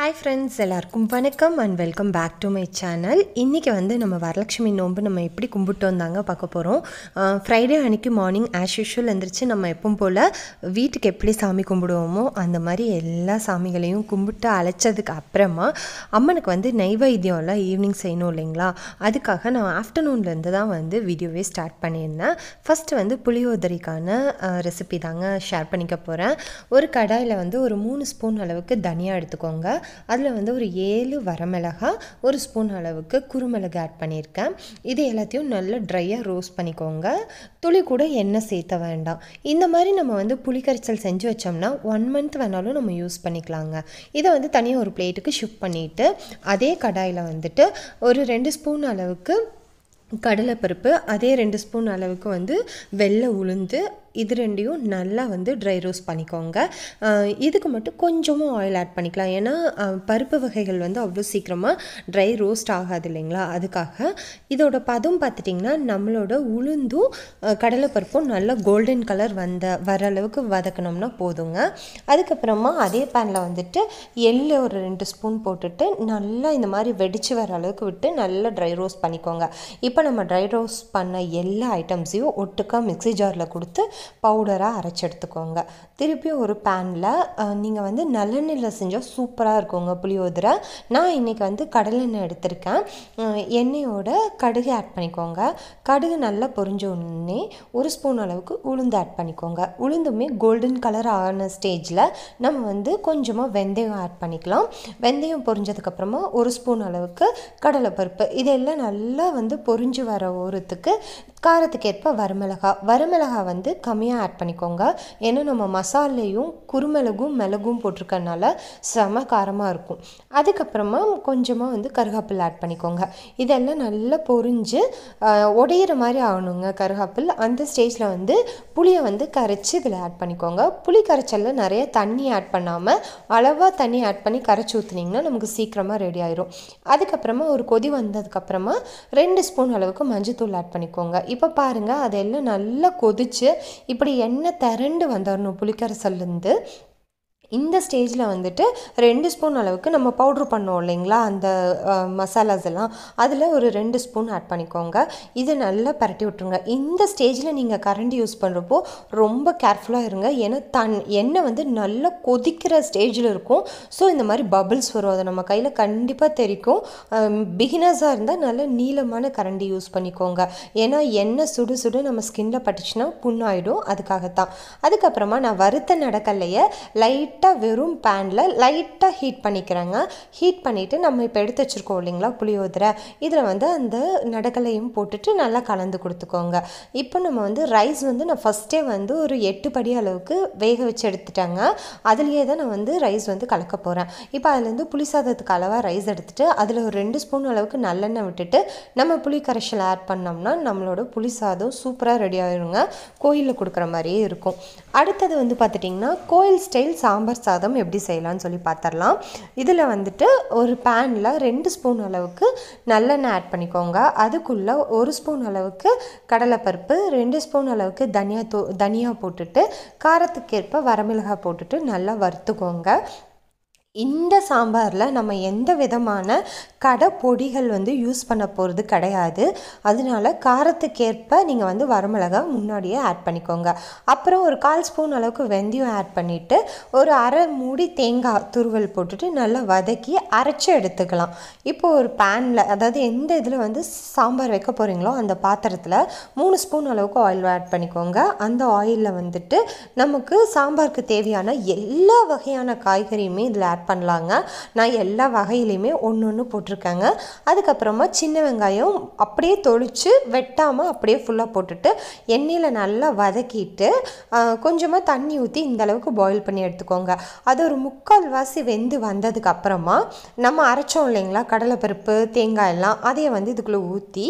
hi friends எல்லாருக்கும் வணக்கம் and welcome back to my channel இன்றைக்கி வந்து நம்ம வரலட்சுமி நோன்பு நம்ம எப்படி கும்பிட்டு வந்தாங்க பார்க்க போகிறோம் ஃப்ரைடே அன்றைக்கி மார்னிங் ஆஸ் யூஷுவல் எழுந்திரிச்சு நம்ம எப்பவும் போல் வீட்டுக்கு எப்படி சாமி கும்பிடுவோமோ அந்த மாதிரி எல்லா சாமிகளையும் கும்பிட்டு அழைச்சதுக்கு அப்புறமா அம்மனுக்கு வந்து நைவேத்தியம்லாம் ஈவினிங் செய்யணும் இல்லைங்களா அதுக்காக நான் ஆஃப்டர்நூன்லேருந்து தான் வந்து வீடியோவே ஸ்டார்ட் பண்ணியிருந்தேன் ஃபஸ்ட்டு வந்து புளியோதரைக்கான ரெசிபி தாங்க ஷேர் பண்ணிக்க போகிறேன் ஒரு கடாயில் வந்து ஒரு மூணு ஸ்பூன் அளவுக்கு தனியாக எடுத்துக்கோங்க அதில் வந்து ஒரு ஏழு வரமிளகா ஒரு ஸ்பூன் அளவுக்கு குறுமிளகு ஆட் பண்ணியிருக்கேன் இது எல்லாத்தையும் நல்லா ட்ரையாக ரோஸ்ட் பண்ணிக்கோங்க துளி கூட எண்ணெய் சேர்த்த வேண்டாம் இந்த மாதிரி நம்ம வந்து புளிக்கரைச்சல் செஞ்சு வச்சோம்னா ஒன் மந்த் வேணாலும் நம்ம யூஸ் பண்ணிக்கலாங்க இதை வந்து தனியாக ஒரு பிளேட்டுக்கு ஷிஃப்ட் பண்ணிவிட்டு அதே கடாயில் வந்துட்டு ஒரு ரெண்டு ஸ்பூன் அளவுக்கு கடலைப்பருப்பு அதே ரெண்டு ஸ்பூன் அளவுக்கு வந்து வெள்ளை உளுந்து இது ரெண்டையும் நல்லா வந்து ட்ரை ரோஸ்ட் பண்ணிக்கோங்க இதுக்கு மட்டும் கொஞ்சமாக ஆயில் ஆட் பண்ணிக்கலாம் ஏன்னா பருப்பு வகைகள் வந்து அவ்வளோ சீக்கிரமாக ட்ரை ரோஸ்ட் ஆகாது இல்லைங்களா அதுக்காக இதோட பதம் பார்த்துட்டிங்கன்னா நம்மளோட உளுந்தும் கடலைப்பருப்பும் நல்லா கோல்டன் கலர் வந்த வர அளவுக்கு வதக்கணும்னா போதுங்க அதுக்கப்புறமா அதே பேனில் வந்துட்டு எள்ளு ஒரு ரெண்டு ஸ்பூன் போட்டுட்டு நல்லா இந்த மாதிரி வெடித்து வர அளவுக்கு விட்டு நல்லா ட்ரை ரோஸ்ட் பண்ணிக்கோங்க இப்போ நம்ம ட்ரை ரோஸ்ட் பண்ண எல்லா ஐட்டம்ஸையும் ஒட்டுக்காக மிக்சி ஜாரில் கொடுத்து பவுடராக அரைச்சி எடுத்துக்கோங்க திருப்பி ஒரு பேனில் நீங்கள் வந்து நல்லெண்ணெயில் செஞ்சால் சூப்பராக இருக்குங்க புளியோதரை நான் இன்றைக்கி வந்து கடலெண்ணெய் எடுத்திருக்கேன் எண்ணெயோட கடுகு ஆட் பண்ணிக்கோங்க கடுகு நல்லா பொறிஞ்ச உடனே ஒரு ஸ்பூன் அளவுக்கு உளுந்து ஆட் பண்ணிக்கோங்க உளுந்துமே கோல்டன் கலர் ஆன ஸ்டேஜில் நம்ம வந்து கொஞ்சமாக வெந்தயம் ஆட் பண்ணிக்கலாம் வெந்தயம் பொரிஞ்சதுக்கப்புறமா ஒரு ஸ்பூன் அளவுக்கு கடலைப்பருப்பு இதெல்லாம் நல்லா வந்து பொரிஞ்சு வர ஓரத்துக்கு காரத்துக்கு ஏற்ப வரமிளகா வரமிளகா வந்து கம்மியாக ஆட் பண்ணிக்கோங்க ஏன்னா நம்ம மசாலையும் குருமிளகும் மிளகும் போட்டிருக்கனால செம காரமாக இருக்கும் அதுக்கப்புறமா கொஞ்சமாக வந்து கருகாப்பில் ஆட் பண்ணிக்கோங்க இதெல்லாம் நல்லா பொறிஞ்சு உடையிற மாதிரி ஆகணுங்க கருகாப்பில் அந்த ஸ்டேஜில் வந்து புளியை வந்து கரைச்சி இதில் ஆட் பண்ணிக்கோங்க புளி கரைச்சலில் நிறைய தண்ணி ஆட் பண்ணாமல் அளவாக தண்ணி ஆட் பண்ணி கரைச்சி ஊற்றுனீங்கன்னா நமக்கு சீக்கிரமாக ரெடி ஆயிரும் அதுக்கப்புறமா ஒரு கொதி வந்ததுக்கப்புறமா ரெண்டு ஸ்பூன் அளவுக்கு மஞ்சள் தூள் ஆட் பண்ணிக்கோங்க இப்போ பாருங்கள் அதெல்லாம் நல்லா கொதித்து இப்படி எண்ணெய் திரண்டு வந்துடணும் புளிக்கரைசல்லேருந்து இந்த ஸ்டேஜில் வந்துட்டு ரெண்டு ஸ்பூன் அளவுக்கு நம்ம பவுட்ரு பண்ணோம் இல்லைங்களா அந்த மசாலாஸ் எல்லாம் அதில் ஒரு ரெண்டு ஸ்பூன் ஆட் பண்ணிக்கோங்க இதை நல்லா பரட்டி விட்ருங்க இந்த ஸ்டேஜில் நீங்கள் கரண்ட் யூஸ் பண்ணுறப்போ ரொம்ப கேர்ஃபுல்லாக இருங்க ஏன்னா தன் எண்ணெய் வந்து நல்லா கொதிக்கிற ஸ்டேஜில் இருக்கும் ஸோ இந்த மாதிரி பபிள்ஸ் வரும் அதை நம்ம கையில் கண்டிப்பாக தெரிக்கும் பிகினர்ஸாக இருந்தால் நல்ல நீளமான கரண்டி யூஸ் பண்ணிக்கோங்க ஏன்னா எண்ணெய் சுடு சுடு நம்ம ஸ்கின்னில் பட்டுச்சுன்னா புண்ணாயிடும் அதுக்காகத்தான் அதுக்கப்புறமா நான் வறுத்த நடக்கலையே லைட் லைட்டாக வெறும் பேனில் லைட்டாக ஹீட் பண்ணிக்கிறேங்க ஹீட் பண்ணிவிட்டு நம்ம இப்போ எடுத்து வச்சுருக்கோம் இல்லைங்களா புளியோதரை இதில் வந்து அந்த நடக்கலையும் போட்டுட்டு நல்லா கலந்து கொடுத்துக்கோங்க இப்போ நம்ம வந்து ரைஸ் வந்து நான் ஃபஸ்ட்டே வந்து ஒரு எட்டு படி அளவுக்கு வேக வச்சு எடுத்துட்டேங்க அதுலேயே தான் நான் வந்து ரைஸ் வந்து கலக்க போகிறேன் இப்போ அதுலேருந்து புளி சாதத்துக்கு அளவாக ரைஸ் எடுத்துகிட்டு அதில் ஒரு ரெண்டு ஸ்பூன் அளவுக்கு நல்லெண்ணெய் விட்டுட்டு நம்ம புளி கரைச்சல் ஆட் பண்ணோம்னா நம்மளோட புளி சாதம் சூப்பராக ரெடி ஆயிருங்க கோயிலில் கொடுக்குற மாதிரியே இருக்கும் அடுத்தது வந்து பார்த்துட்டிங்கன்னா கோயில் ஸ்டைல் சாம்பார் சாம்பார் சாதம் எப்படி செய்யலாம்னு சொல்லி பார்த்துடலாம் இதில் வந்துட்டு ஒரு பேனில் ரெண்டு ஸ்பூன் அளவுக்கு நல்லெண்ணெய் ஆட் பண்ணிக்கோங்க அதுக்குள்ளே ஒரு ஸ்பூன் அளவுக்கு கடலைப்பருப்பு ரெண்டு ஸ்பூன் அளவுக்கு தனியா தோ தனியா போட்டுட்டு காரத்துக்கேற்ப வரமிளகாய் போட்டுட்டு நல்லா வறுத்துக்கோங்க இந்த சாம்பாரில் நம்ம எந்த விதமான கடை பொடிகள் வந்து யூஸ் பண்ண போகிறது கிடையாது அதனால காரத்துக்கேற்ப நீங்கள் வந்து வரமிளகா முன்னாடியே ஆட் பண்ணிக்கோங்க அப்புறம் ஒரு கால் ஸ்பூன் அளவுக்கு வெந்தயம் ஆட் பண்ணிவிட்டு ஒரு அரை மூடி தேங்காய் துருவல் போட்டுட்டு நல்லா வதக்கி அரைச்சி எடுத்துக்கலாம் இப்போது ஒரு பேனில் அதாவது எந்த இதில் வந்து சாம்பார் வைக்க போகிறீங்களோ அந்த பாத்திரத்தில் மூணு ஸ்பூன் அளவுக்கு ஆயில் ஆட் பண்ணிக்கோங்க அந்த ஆயிலில் வந்துட்டு நமக்கு சாம்பாருக்கு தேவையான எல்லா வகையான காய்கறியுமே இதில் ஆட் ஆட் பண்ணலாங்க நான் எல்லா வகையிலையுமே ஒன்று ஒன்று போட்டிருக்கேங்க அதுக்கப்புறமா சின்ன வெங்காயம் அப்படியே தொளித்து வெட்டாமல் அப்படியே ஃபுல்லாக போட்டுட்டு எண்ணெயில் நல்லா வதக்கிட்டு கொஞ்சமாக தண்ணி ஊற்றி இந்தளவுக்கு பாயில் பண்ணி எடுத்துக்கோங்க அது ஒரு முக்கால் வாசி வெந்து வந்ததுக்கப்புறமா நம்ம அரைச்சோம் இல்லைங்களா கடலைப்பருப்பு தேங்காய் எல்லாம் அதையே வந்து இதுக்குள்ளே ஊற்றி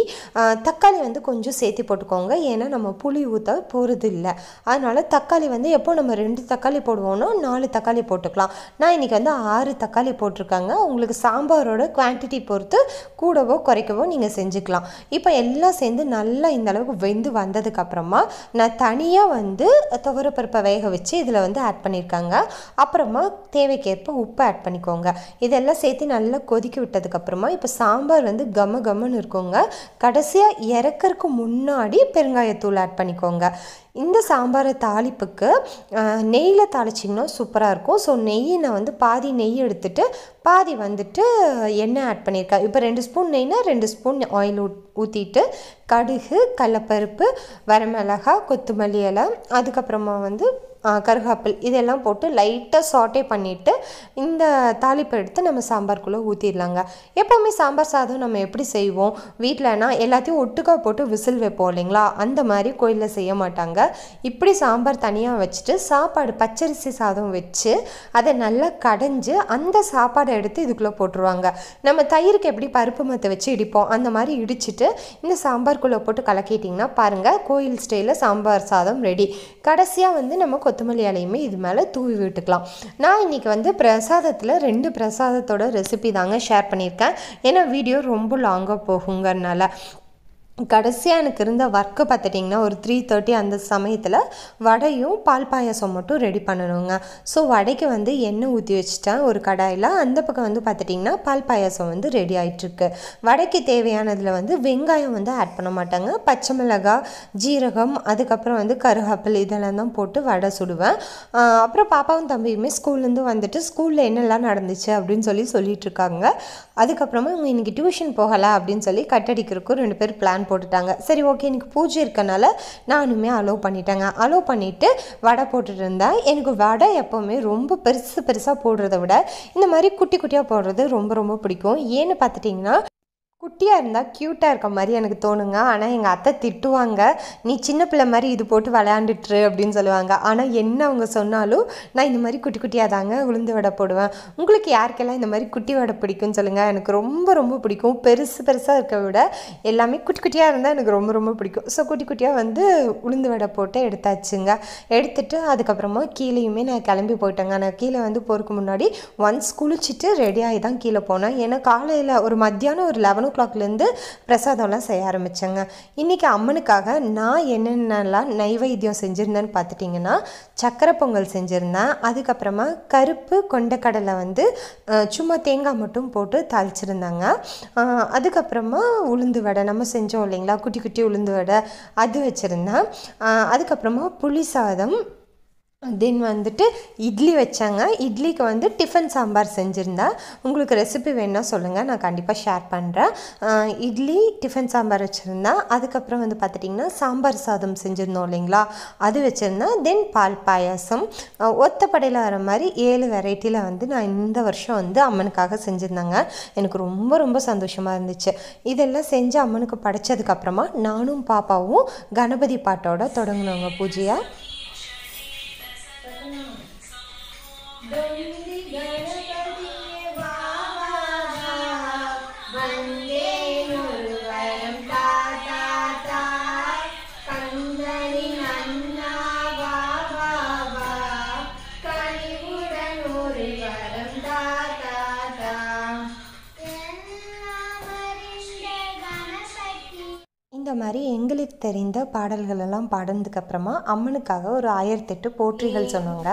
தக்காளி வந்து கொஞ்சம் சேர்த்து போட்டுக்கோங்க ஏன்னா நம்ம புளி ஊற்ற போகிறது இல்லை அதனால் தக்காளி வந்து எப்போ நம்ம ரெண்டு தக்காளி போடுவோம்னா நாலு தக்காளி போட்டுக்கலாம் நான் இன்றைக்கி வந்து ஆறு தக்காளி போட்டிருக்காங்க உங்களுக்கு சாம்பாரோட குவான்டிட்டி பொறுத்து கூடவோ குறைக்கவோ நீங்கள் செஞ்சுக்கலாம் இப்போ எல்லாம் சேர்ந்து நல்லா இந்த அளவுக்கு வெந்து வந்ததுக்கப்புறமா நான் தனியாக வந்து துவரப்பருப்பை வேக வச்சு இதில் வந்து ஆட் பண்ணியிருக்காங்க அப்புறமா தேவைக்கேற்ப உப்பு ஆட் பண்ணிக்கோங்க இதெல்லாம் சேர்த்து நல்லா கொதிக்க விட்டதுக்கப்புறமா இப்போ சாம்பார் வந்து கம கம்முன்னு இருக்கோங்க கடைசியாக இறக்கறதுக்கு முன்னாடி பெருங்காயத்தூள் ஆட் பண்ணிக்கோங்க இந்த சாம்பார் தாளிப்புக்கு நெய்யில் தாளிச்சிங்கன்னா சூப்பராக இருக்கும் ஸோ நெய்யை நான் வந்து பாதி நெய் எடுத்துகிட்டு பாதி வந்துட்டு எண்ணெய் ஆட் பண்ணியிருக்கா இப்போ ரெண்டு ஸ்பூன் நெய்னா ரெண்டு ஸ்பூன் ஆயில் ஊற்றிட்டு கடுகு கடலப்பருப்பு வரமிளகாய் கொத்தமல்லி இலை அதுக்கப்புறமா வந்து கருகாப்பில் இதெல்லாம் போட்டு லைட்டாக சாட்டே பண்ணிவிட்டு இந்த தாளிப்பு எடுத்து நம்ம சாம்பார்க்குள்ளே ஊற்றிடலாங்க எப்போவுமே சாம்பார் சாதம் நம்ம எப்படி செய்வோம் வீட்டிலனா எல்லாத்தையும் ஒட்டுக்கா போட்டு விசில் வைப்போம் இல்லைங்களா அந்த மாதிரி கோயிலில் செய்ய மாட்டாங்க இப்படி சாம்பார் தனியாக வச்சுட்டு சாப்பாடு பச்சரிசி சாதம் வச்சு அதை நல்லா கடைஞ்சி அந்த சாப்பாடு அதை எடுத்து இதுக்குள்ளே போட்டுருவாங்க நம்ம தயிருக்கு எப்படி பருப்பு மத்த வச்சு இடிப்போம் அந்த மாதிரி இடிச்சுட்டு இந்த சாம்பார்க்குள்ளே போட்டு கலக்கிட்டிங்கன்னா பாருங்கள் கோயில் ஸ்டைலில் சாம்பார் சாதம் ரெடி கடைசியாக வந்து நம்ம கொத்தமல்லி அலையுமே இது மேலே தூவி விட்டுக்கலாம் நான் இன்றைக்கி வந்து பிரசாதத்தில் ரெண்டு பிரசாதத்தோட ரெசிபி தாங்க ஷேர் பண்ணியிருக்கேன் ஏன்னா வீடியோ ரொம்ப லாங்காக போகுங்கிறனால கடைசியாக எனக்கு இருந்த ஒர்க்கு பார்த்துட்டிங்கன்னா ஒரு த்ரீ தேர்ட்டி அந்த சமயத்தில் வடையும் பால் பாயசம் மட்டும் ரெடி பண்ணணுங்க ஸோ வடைக்கு வந்து எண்ணெய் ஊற்றி வச்சுட்டேன் ஒரு கடாயில் அந்த பக்கம் வந்து பார்த்துட்டிங்கன்னா பால் பாயாசம் வந்து ரெடி ஆகிட்டுருக்கு வடைக்கு தேவையானதில் வந்து வெங்காயம் வந்து ஆட் பண்ண மாட்டாங்க பச்சை மிளகா ஜீரகம் அதுக்கப்புறம் வந்து கருகாப்பில் இதெல்லாம் தான் போட்டு வடை சுடுவேன் அப்புறம் பாப்பாவும் தம்பியுமே ஸ்கூல்லேருந்து வந்துட்டு ஸ்கூலில் என்னெல்லாம் நடந்துச்சு அப்படின்னு சொல்லி சொல்லிகிட்ருக்காங்க அதுக்கப்புறமா அவங்க இன்றைக்கி டியூஷன் போகலை அப்படின்னு சொல்லி கட்டடிக்கிறதுக்கும் ரெண்டு பேர் பிளான் போட்டுட்டாங்க சரி ஓகே எனக்கு பூஜை இருக்கனால நானுமே அலோவ் பண்ணிட்டேங்க அலோவ் பண்ணிவிட்டு வடை போட்டுட்டு இருந்தேன் எனக்கு வடை எப்போவுமே ரொம்ப பெருசு பெருசாக போடுறத விட இந்த மாதிரி குட்டி குட்டியாக போடுறது ரொம்ப ரொம்ப பிடிக்கும் ஏன்னு பார்த்துட்டிங்கன்னா குட்டியாக இருந்தால் க்யூட்டாக இருக்க மாதிரி எனக்கு தோணுங்க ஆனால் எங்கள் அத்தை திட்டுவாங்க நீ சின்ன பிள்ளை மாதிரி இது போட்டு விளையாண்டுட்டுரு அப்படின்னு சொல்லுவாங்க ஆனால் என்ன அவங்க சொன்னாலும் நான் இந்த மாதிரி குட்டி குட்டியாக தாங்க உளுந்து வடை போடுவேன் உங்களுக்கு யாருக்கெல்லாம் இந்த மாதிரி குட்டி வடை பிடிக்கும்னு சொல்லுங்கள் எனக்கு ரொம்ப ரொம்ப பிடிக்கும் பெருசு பெருசாக இருக்க விட எல்லாமே குட்டி குட்டியாக இருந்தால் எனக்கு ரொம்ப ரொம்ப பிடிக்கும் ஸோ குட்டி குட்டியாக வந்து உளுந்து வடை போட்டு எடுத்தாச்சுங்க எடுத்துட்டு அதுக்கப்புறமா கீழேயுமே நான் கிளம்பி போயிட்டேங்க நான் கீழே வந்து போகிறதுக்கு முன்னாடி ஒன்ஸ் குளிச்சுட்டு ரெடியாகி தான் கீழே போனேன் ஏன்னா காலையில் ஒரு மத்தியானம் ஒரு லெவனும் ஓ கிளாக்லேருந்து பிரசாதம்லாம் செய்ய ஆரம்பித்தேங்க இன்றைக்கி அம்மனுக்காக நான் என்னென்னலாம் நைவேத்தியம் செஞ்சுருந்தேன்னு பார்த்துட்டிங்கன்னா சக்கரை பொங்கல் செஞ்சுருந்தேன் அதுக்கப்புறமா கருப்பு கொண்டக்கடலை வந்து சும்மா தேங்காய் மட்டும் போட்டு தாளிச்சிருந்தாங்க அதுக்கப்புறமா உளுந்து வடை நம்ம செஞ்சோம் இல்லைங்களா குட்டி குட்டி உளுந்து வடை அது வச்சுருந்தேன் அதுக்கப்புறமா புளி சாதம் தென் வந்துட்டு இட்லி வச்சாங்க இட்லிக்கு வந்து டிஃபன் சாம்பார் செஞ்சுருந்தேன் உங்களுக்கு ரெசிபி வேணால் சொல்லுங்கள் நான் கண்டிப்பாக ஷேர் பண்ணுறேன் இட்லி டிஃபன் சாம்பார் வச்சுருந்தேன் அதுக்கப்புறம் வந்து பார்த்துட்டிங்கன்னா சாம்பார் சாதம் செஞ்சுருந்தோம் இல்லைங்களா அது வச்சுருந்தேன் தென் பால் பாயாசம் ஒத்தப்படையில் வர மாதிரி ஏழு வெரைட்டியில் வந்து நான் இந்த வருஷம் வந்து அம்மனுக்காக செஞ்சுருந்தாங்க எனக்கு ரொம்ப ரொம்ப சந்தோஷமாக இருந்துச்சு இதெல்லாம் செஞ்சு அம்மனுக்கு படைச்சதுக்கப்புறமா நானும் பாப்பாவும் கணபதி பாட்டோட தொடங்கினவங்க பூஜையாக இந்த மாதிரி எங்களுக்கு தெரிந்த பாடல்களெல்லாம் பாடினதுக்கப்புறமா அம்மனுக்காக ஒரு ஆயிரத்தெட்டு போற்றிகள் சொன்னாங்க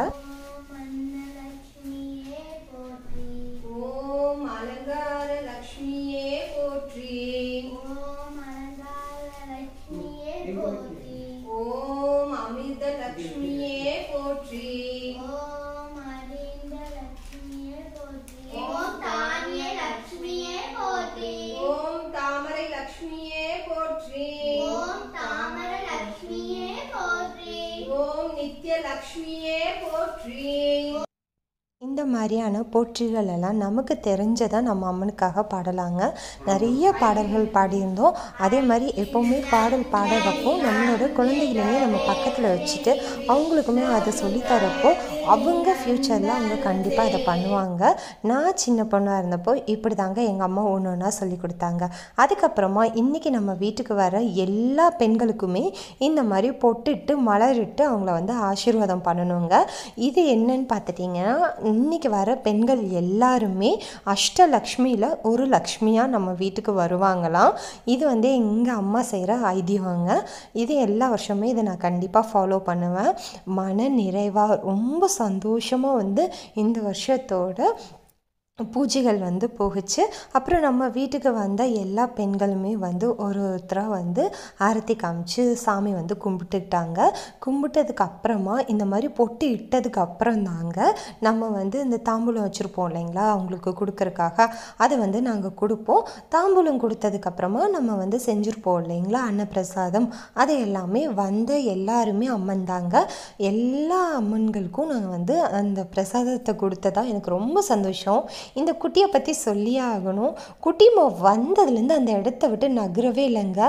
லட்சுமியே போற்றி ஓம் தாமர லட்சுமியே போற்றி ஓம் நித்ய லட்சுமியே போற்றி இந்த மாதிரியான போற்றிகள் எல்லாம் நமக்கு தெரிஞ்சதை நம்ம அம்மனுக்காக பாடலாங்க நிறைய பாடல்கள் பாடியிருந்தோம் அதே மாதிரி எப்போவுமே பாடல் பாடுறப்போ நம்மளோட குழந்தைகளையுமே நம்ம பக்கத்தில் வச்சுட்டு அவங்களுக்குமே அதை சொல்லித்தரப்போ அவங்க ஃப்யூச்சரில் அவங்க கண்டிப்பாக இதை பண்ணுவாங்க நான் சின்ன பொண்ணாக இருந்தப்போ இப்படி தாங்க எங்கள் அம்மா ஒன்று ஒன்றா சொல்லி கொடுத்தாங்க அதுக்கப்புறமா இன்றைக்கி நம்ம வீட்டுக்கு வர எல்லா பெண்களுக்குமே இந்த மாதிரி பொட்டுட்டு மலரிட்டு அவங்கள வந்து ஆசீர்வாதம் பண்ணணுங்க இது என்னன்னு பார்த்துட்டிங்கன்னா இன்றைக்கி வர பெண்கள் எல்லாருமே அஷ்டலக்ஷ்மியில் ஒரு லக்ஷ்மியாக நம்ம வீட்டுக்கு வருவாங்களாம் இது வந்து எங்கள் அம்மா செய்கிற ஐதியங்க இது எல்லா வருஷமே இதை நான் கண்டிப்பாக ஃபாலோ பண்ணுவேன் மன நிறைவாக ரொம்ப சந்தோஷமாக வந்து இந்த வருஷத்தோட பூஜைகள் வந்து போகுச்சு அப்புறம் நம்ம வீட்டுக்கு வந்த எல்லா பெண்களுமே வந்து ஒரு ஒருத்தராக வந்து ஆரத்தி காமிச்சு சாமி வந்து கும்பிட்டுக்கிட்டாங்க கும்பிட்டதுக்கு அப்புறமா இந்த மாதிரி பொட்டு இட்டதுக்கு அப்புறம் தாங்க நம்ம வந்து இந்த தாம்பூலம் வச்சுருப்போம் இல்லைங்களா அவங்களுக்கு கொடுக்கறக்காக அது வந்து நாங்கள் கொடுப்போம் தாம்பூலம் கொடுத்ததுக்கப்புறமா நம்ம வந்து செஞ்சுருப்போம் இல்லைங்களா அன்னப்பிரசாதம் அது எல்லாமே வந்து எல்லாருமே அம்மன் தாங்க எல்லா அம்மன்களுக்கும் நாங்கள் வந்து அந்த பிரசாதத்தை கொடுத்ததான் எனக்கு ரொம்ப சந்தோஷம் இந்த குட்டியை பற்றி சொல்லியே ஆகணும் குட்டிமா வந்ததுலேருந்து அந்த இடத்த விட்டு நகரவே இல்லைங்க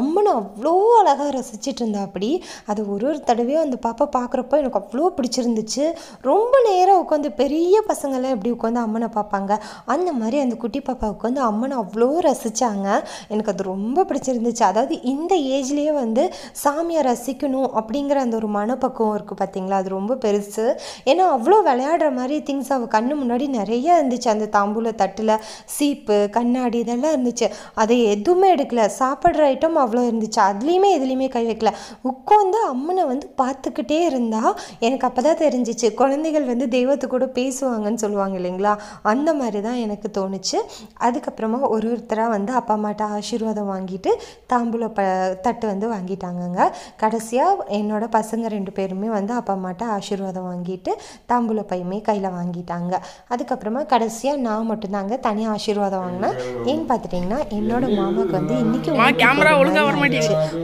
அம்மனை அவ்வளோ அழகாக ரசிச்சிட்டு இருந்தா அப்படி அது ஒரு ஒரு தடவையும் அந்த பாப்பா பார்க்குறப்போ எனக்கு அவ்வளோ பிடிச்சிருந்துச்சு ரொம்ப நேரம் உட்காந்து பெரிய பசங்களாம் எப்படி உட்காந்து அம்மனை பார்ப்பாங்க அந்த மாதிரி அந்த குட்டி பாப்பா உட்காந்து அம்மனை அவ்வளோ ரசித்தாங்க எனக்கு அது ரொம்ப பிடிச்சிருந்துச்சு அதாவது இந்த ஏஜ்லேயே வந்து சாமியை ரசிக்கணும் அப்படிங்கிற அந்த ஒரு மனப்பக்குவம் இருக்குது பார்த்தீங்களா அது ரொம்ப பெருசு ஏன்னா அவ்வளோ விளையாடுற மாதிரி திங்ஸ் அவள் கண்ணு முன்னாடி நிறைய இருந்துச்சு இருந்துச்சு அந்த தாம்பூல தட்டில் சீப்பு கண்ணாடி இதெல்லாம் இருந்துச்சு அதை எதுவுமே எடுக்கல சாப்பிட்ற ஐட்டம் அவ்வளோ இருந்துச்சு அதுலேயுமே எதுலேயுமே கை வைக்கல உட்காந்து அம்மனை வந்து பார்த்துக்கிட்டே இருந்தால் எனக்கு அப்போ தான் தெரிஞ்சிச்சு குழந்தைகள் வந்து தெய்வத்து கூட பேசுவாங்கன்னு சொல்லுவாங்க இல்லைங்களா அந்த மாதிரி தான் எனக்கு தோணுச்சு அதுக்கப்புறமா ஒரு ஒருத்தராக வந்து அப்பா அம்மாட்ட ஆசீர்வாதம் வாங்கிட்டு தாம்பூல ப தட்டு வந்து வாங்கிட்டாங்கங்க கடைசியாக என்னோடய பசங்க ரெண்டு பேருமே வந்து அப்பா அம்மாட்ட ஆசீர்வாதம் வாங்கிட்டு தாம்பூல பையுமே கையில் வாங்கிட்டாங்க அதுக்கப்புறமா கடைசி கடைசியாக நான் மட்டும்தாங்க தனியாக ஆசீர்வாதம் வாங்கினேன் ஏன்னு பார்த்துட்டிங்கன்னா என்னோடய மாமாவுக்கு வந்து இன்னைக்கு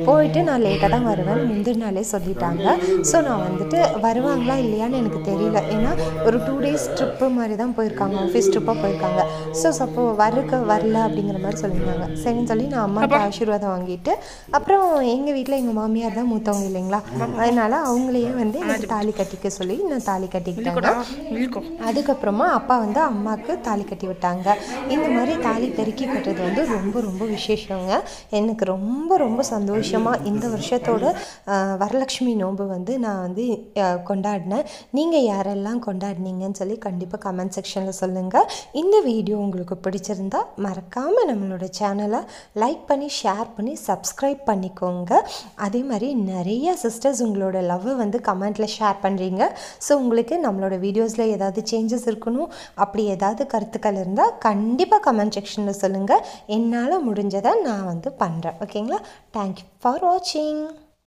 போயிட்டு நான் லேட்டாக தான் வருவேன் முந்தின நாளே சொல்லிட்டாங்க ஸோ நான் வந்துட்டு வருவாங்களா இல்லையான்னு எனக்கு தெரியல ஏன்னா ஒரு டூ டேஸ் ட்ரிப்பு மாதிரி தான் போயிருக்காங்க ஆஃபீஸ் ட்ரிப்பாக போயிருக்காங்க ஸோ சப்போ வருக்க வரல அப்படிங்கிற மாதிரி சொல்லியிருந்தாங்க சரின்னு சொல்லி நான் அம்மாவுக்கு ஆசீர்வாதம் வாங்கிட்டு அப்புறம் எங்கள் வீட்டில் எங்கள் மாமியார் தான் மூத்தவங்க இல்லைங்களா அதனால் அவங்களையே வந்து எனக்கு தாலி கட்டிக்க சொல்லி நான் தாலி கட்டிக்கிட்டேன் அதுக்கப்புறமா அப்பா வந்து அம்மா அம்மாவுக்கு தாலி கட்டி விட்டாங்க இந்த மாதிரி தாலி பெருக்கி கட்டுறது வந்து ரொம்ப ரொம்ப விசேஷங்க எனக்கு ரொம்ப ரொம்ப சந்தோஷமாக இந்த வருஷத்தோட வரலட்சுமி நோன்பு வந்து நான் வந்து கொண்டாடினேன் நீங்கள் யாரெல்லாம் கொண்டாடினீங்கன்னு சொல்லி கண்டிப்பாக கமெண்ட் செக்ஷனில் சொல்லுங்கள் இந்த வீடியோ உங்களுக்கு பிடிச்சிருந்தா மறக்காமல் நம்மளோட சேனலை லைக் பண்ணி ஷேர் பண்ணி சப்ஸ்கிரைப் பண்ணிக்கோங்க அதே மாதிரி நிறைய சிஸ்டர்ஸ் உங்களோட லவ்வை வந்து கமெண்ட்டில் ஷேர் பண்ணுறீங்க ஸோ உங்களுக்கு நம்மளோட வீடியோஸில் ஏதாவது சேஞ்சஸ் இருக்கணும் அப்படி எதாவது ஏதாவது கருத்துக்கள் இருந்தால் கண்டிப்பாக கமெண்ட் செக்ஷனில் சொல்லுங்கள் என்னால் முடிஞ்சதை நான் வந்து பண்ணுறேன் ஓகேங்களா தேங்க்யூ ஃபார் வாட்சிங்